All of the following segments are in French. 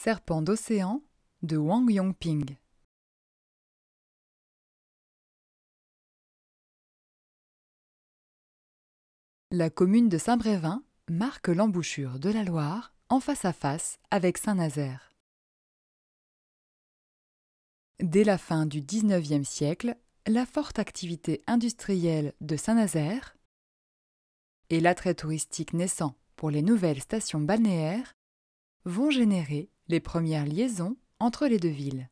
Serpent d'océan de Wang Yongping. La commune de Saint-Brévin marque l'embouchure de la Loire en face à face avec Saint-Nazaire. Dès la fin du XIXe siècle, la forte activité industrielle de Saint-Nazaire et l'attrait touristique naissant pour les nouvelles stations balnéaires vont générer les premières liaisons entre les deux villes.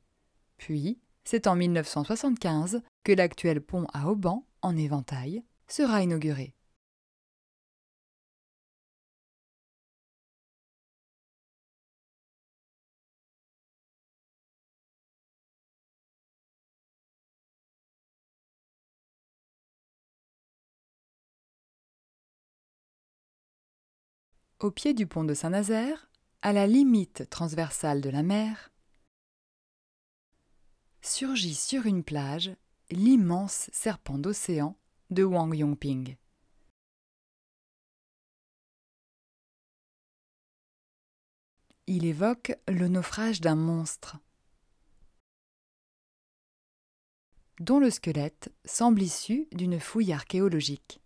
Puis, c'est en 1975 que l'actuel pont à Auban, en éventail, sera inauguré. Au pied du pont de Saint-Nazaire, à la limite transversale de la mer, surgit sur une plage l'immense serpent d'océan de Wang Yongping. Il évoque le naufrage d'un monstre dont le squelette semble issu d'une fouille archéologique.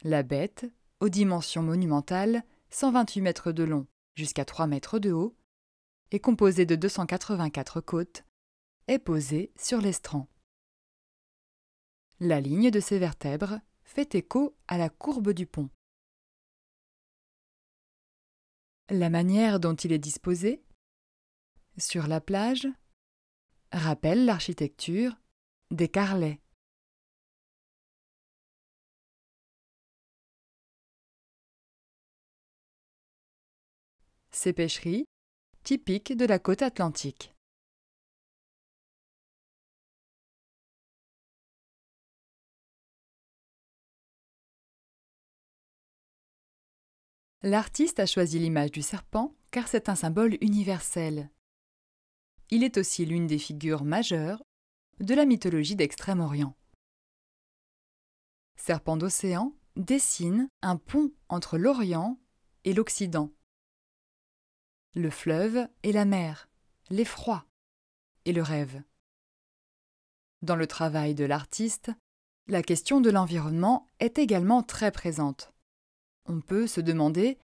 La bête, aux dimensions monumentales, 128 mètres de long jusqu'à 3 mètres de haut, et composé de 284 côtes, est posée sur l'estran. La ligne de ses vertèbres fait écho à la courbe du pont. La manière dont il est disposé, sur la plage, rappelle l'architecture des carrelets. ces pêcheries, typiques de la côte atlantique. L'artiste a choisi l'image du serpent car c'est un symbole universel. Il est aussi l'une des figures majeures de la mythologie d'Extrême-Orient. Serpent d'océan dessine un pont entre l'Orient et l'Occident, le fleuve et la mer, l'effroi et le rêve. Dans le travail de l'artiste, la question de l'environnement est également très présente. On peut se demander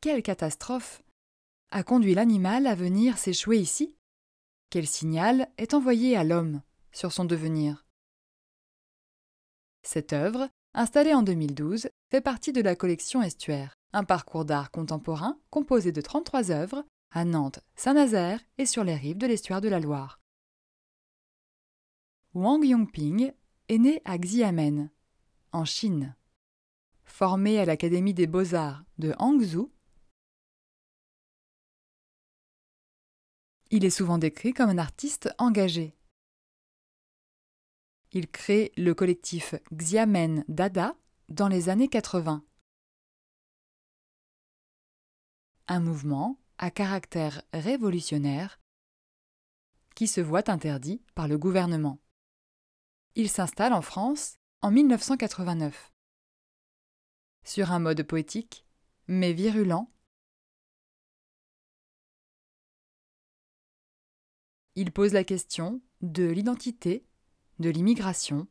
quelle catastrophe a conduit l'animal à venir s'échouer ici Quel signal est envoyé à l'homme sur son devenir Cette œuvre, installée en 2012, fait partie de la collection Estuaire un parcours d'art contemporain composé de 33 œuvres à Nantes, Saint-Nazaire et sur les rives de l'estuaire de la Loire. Wang Yongping est né à Xiamen, en Chine. Formé à l'Académie des beaux-arts de Hangzhou, il est souvent décrit comme un artiste engagé. Il crée le collectif Xiamen Dada dans les années 80. un mouvement à caractère révolutionnaire qui se voit interdit par le gouvernement. Il s'installe en France en 1989. Sur un mode poétique, mais virulent, il pose la question de l'identité, de l'immigration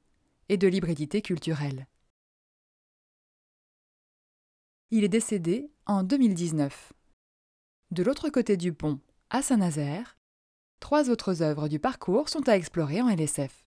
et de l'hybridité culturelle. Il est décédé en 2019. De l'autre côté du pont, à Saint-Nazaire, trois autres œuvres du parcours sont à explorer en LSF.